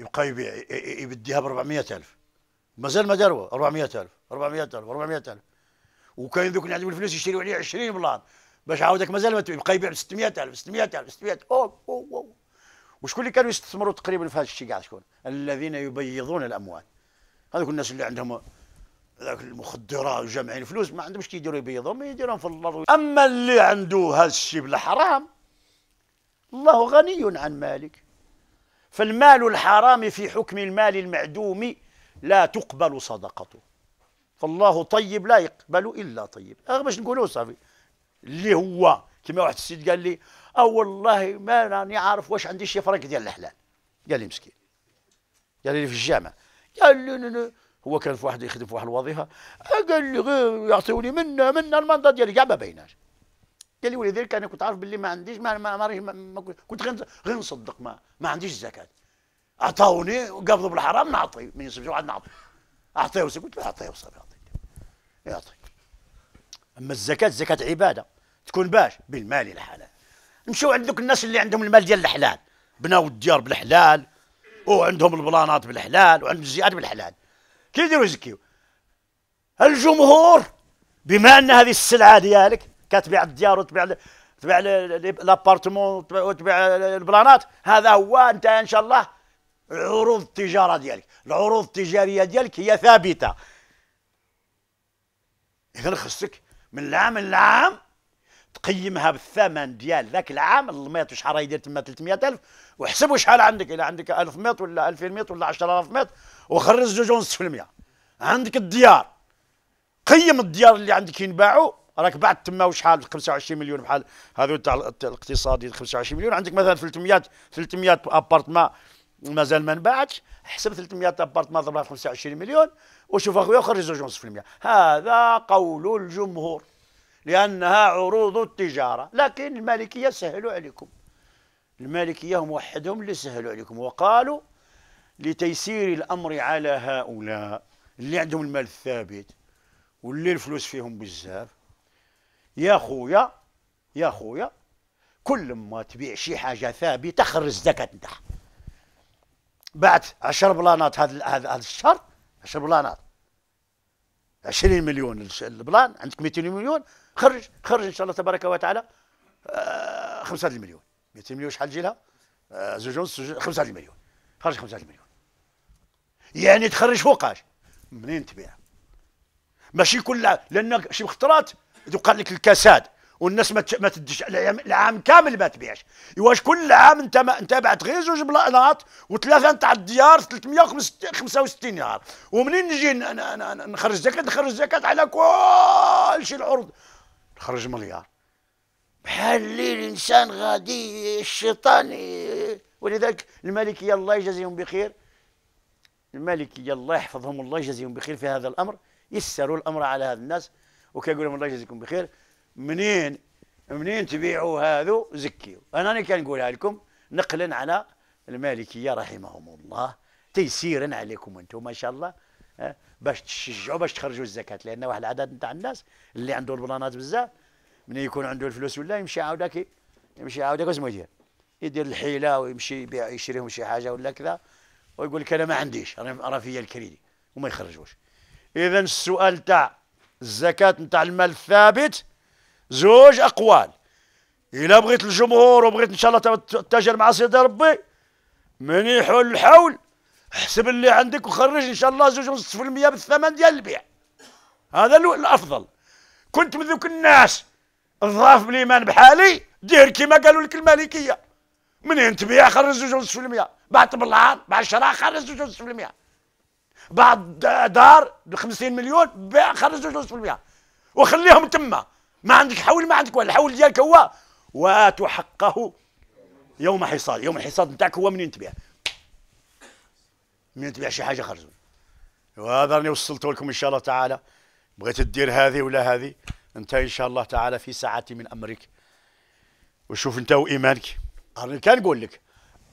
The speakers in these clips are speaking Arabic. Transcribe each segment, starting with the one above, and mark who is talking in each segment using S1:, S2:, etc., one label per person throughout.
S1: يبقى يبيع يبديها ب 400000 مازال ما داروها 400000 400000 400000 وكاين ذوك اللي عندهم الفلوس يشتريوا عليه 20 بلاط باش عاودك مازال ما يبقى يبيع ب 600000 600000 600000 او او او وشكون اللي كانوا يستثمروا تقريبا في هذا الشيء كاع شكون؟ الذين يبيضون الاموال هذوك الناس اللي عندهم ذاك المخدرات وجامعين فلوس ما عندهمش كي يديروا يبيضهم يديرهم في الارض اما اللي عنده هذا الشيء بالحرام الله غني عن مالك فالمال الحرام في حكم المال المعدوم لا تقبل صدقته فالله طيب لا يقبل الا طيب اه باش نقولوا صافي اللي هو كما واحد السيد قال لي اه والله ما راني عارف واش عندي شي فرنك ديال الحلال قال لي مسكين قال لي في الجامع قال لي هو كان في واحد يخدم في واحد الوظيفه أه، قال لي غير يعطيوني منا منا المنضه ديالي كاع ما بيناش قال لي ولذلك انا كنت عارف باللي ما عنديش ما, ما, ما, ما كنت غير غير نصدق ما, ما عنديش الزكاه عطاوني قبضوا بالحرام نعطي ما ينسبش واحد نعطي اعطيه قلت له اعطيه وصافي اعطيه يعطي اما الزكاه الزكاه عباده تكون باش بالمال الحلال نمشيو عند الناس اللي عندهم المال ديال الحلال بناو الديار بالحلال وعندهم البلانات بالحلال وعندهم الزياد بالحلال كي يديروا يزكيو الجمهور بما ان هذه السلعه ديالك كتبيع الديار وتبيع تبيع لابارتمون وتبيع البلانات هذا هو انت ان شاء الله عروض التجاره ديالك العروض التجاريه ديالك هي ثابته اذا خصك من العام للعام تقيمها بالثمن ديال ذاك العام الميط شحال راه يدير تما 300000 وحسب شحال عندك الا عندك 1000 ميط ولا 2000 ميط ولا 10000 ميط وخرج 2.5% عندك الديار قيم الديار اللي عندك ينباعوا راك بعد تما وشحال 25 مليون بحال هذو تاع الاقتصادي 25 مليون عندك مثلا 300 300 ابارتمان مازال ما انباعتش حسب 300 ابارتمان ضربها 25 مليون وشوف اخويا خرج المئة هذا قول الجمهور لانها عروض التجاره لكن المالكيه سهلوا عليكم المالكيه هم وحدهم اللي سهلوا عليكم وقالوا لتيسير الامر على هؤلاء اللي عندهم المال الثابت واللي الفلوس فيهم بزاف يا خويا يا خويا كل ما تبيع شي حاجه ثابته خرج الزكاه نتاعها بعت 10 بلانات هذا هذا الشهر 10 بلانات 20 مليون البلان عندك 200 مليون خرج خرج ان شاء الله تبارك وتعالى 5 آه مليون 200 مليون شحال تجي لها؟ آه، زوج ونص 5 مليون خرج 5 مليون يعني تخرج فوقاش منين تبيع ماشي كل لان شي خطرات يقال لك الكساد والناس ما ما العام كامل ما تبيعش واش كل عام انت ما انت بعت غير زوج بلاط وثلاثه نتاع الديار 365 نهار ومنين نجي نخرج زكاه نخرج زكاه على كل شيء العروض نخرج مليار بحال اللي الانسان غادي الشيطان ولذلك المالكيه الله يجازيهم بخير المالكيه الله يحفظهم الله يجازيهم بخير في هذا الامر يسروا الامر على هذا الناس وكيقول الله يجزيكم بخير منين منين تبيعوا هذو زكيوا انا راني كنقولها لكم نقلا على المالكيه رحمهم الله تيسيرا عليكم انتم ما شاء الله باش تشجعوا باش تخرجوا الزكاه لان واحد العدد نتاع الناس اللي عنده البلانات بزاف من يكون عنده الفلوس ولا يمشي عاود يمشي عاود اسمو يدير يدير الحيله ويمشي يبيع يشريهم شي حاجه ولا كذا ويقول لك انا ما عنديش راه فيا الكريدي وما يخرجوش اذا السؤال تاع الزكاة نتاع المال الثابت زوج أقوال إلا بغيت الجمهور وبغيت إن شاء الله تتاجر مع سيدي ربي من يحول الحول احسب اللي عندك وخرج إن شاء الله زوج ونصف في المية بالثمن ديال البيع هذا الأفضل كنت من ذوك الناس ضعف بالإيمان بحالي دير كيما قالوا لك المالكية منين تبيع خرج زوج ونصف في المية بعد بالعار بعد شراء خرج زوج ونصف في المية بعض دار ب 50 مليون باع خرج 2% وخليهم تما ما عندك حول ما عندك والحول ديالك هو وتحقه يوم حصاد يوم الحصاد نتاعك هو منين تبيع منين تبيع شي حاجه خرجوا وهذا راني وصلت لكم ان شاء الله تعالى بغيت دير هذه ولا هذه انت ان شاء الله تعالى في ساعه من امرك وشوف انت وايمانك راني كان نقول لك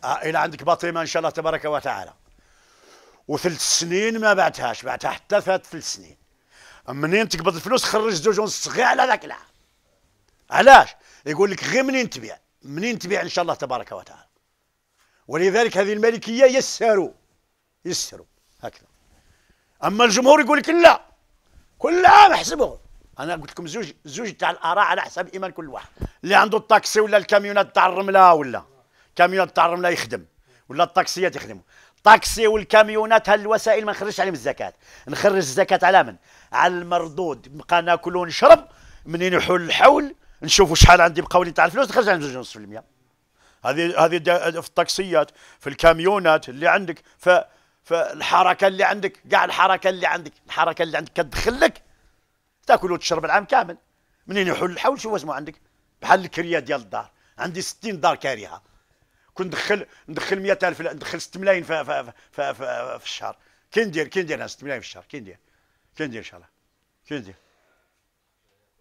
S1: آه، الى عندك باطيمه ان شاء الله تبارك وتعالى وثلث سنين ما بعتهاش بعتها حتى فات ثلث سنين منين تقبض الفلوس خرج زوج ونص غير على ذاك العام علاش يقول لك غير منين تبيع منين تبيع ان شاء الله تبارك وتعالى ولذلك هذه المالكيه يسروا يسروا هكذا اما الجمهور يقول لك لا كل عام احسبوه انا قلت لكم زوج زوج تاع الاراء على حساب ايمان كل واحد اللي عنده الطاكسي ولا الكاميونات تاع الرمله ولا كاميونات تاع الرمله يخدم ولا الطاكسيات يخدموا طاكسي والكاميونات هالوسائل ما نخرجش عليهم الزكاه نخرج الزكاه على من على المردود نبقى ناكل ونشرب منين يحول الحول نشوفوا شحال عندي بقاو لي تاع الفلوس نخرج عليهم 2.5% هذه هذه في الطاكسيات في الكاميونات اللي عندك ف فالحركه اللي عندك كاع الحركه اللي عندك الحركه اللي عندك كتدخل لك تاكل وتشرب العام كامل منين يحول الحول شوف اسمه عندك بحال الكريه ديال الدار عندي 60 دار كارهه كون ندخل ندخل 100000 ندخل 6 ملايين في, في, في, في, الشهر كي ندير كي ندير 6 ملايين في الشهر كي ندير كي ندير ان شاء الله كي ندير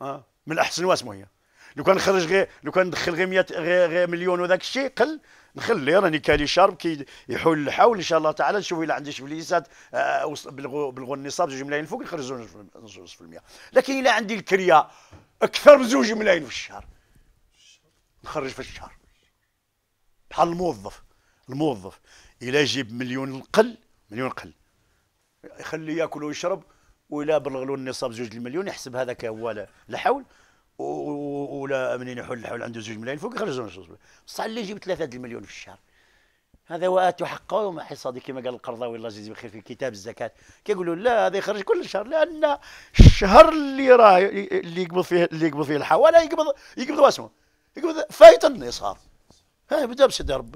S1: اه من احسن واسمو هي لو كان نخرج غير لو كان ندخل غير 100 غير, غير مليون وذاك الشيء قل نخلي راني كالي شارب كي يحول الحول ان شاء الله تعالى نشوف الا عندي شفليسات آه بلغوا النصاب 2 ملايين فوق نخرج نص في المية لكن الا عندي الكريه اكثر من 2 ملايين في الشهر نخرج في الشهر بحال الموظف الموظف الا جيب مليون قل مليون قل يخليه ياكل ويشرب ولا بلغ له النصاب زوج المليون يحسب هذاك هو لا حول ولا منين يحول الحول عنده زوج ملايين فوق يخرج زوج بصح اللي يجيب ثلاثة المليون في الشهر هذا وآت حقه وما حصادي كما قال القرضاوي الله يجزيه بخير في كتاب الزكاة كيقولوا لا هذا يخرج كل شهر لأن الشهر اللي راه اللي يقبض فيه اللي يقبض فيه الحوالة يقبض يقبض واسمه يقبض فايت النصاب هاي بدبسة يا ربي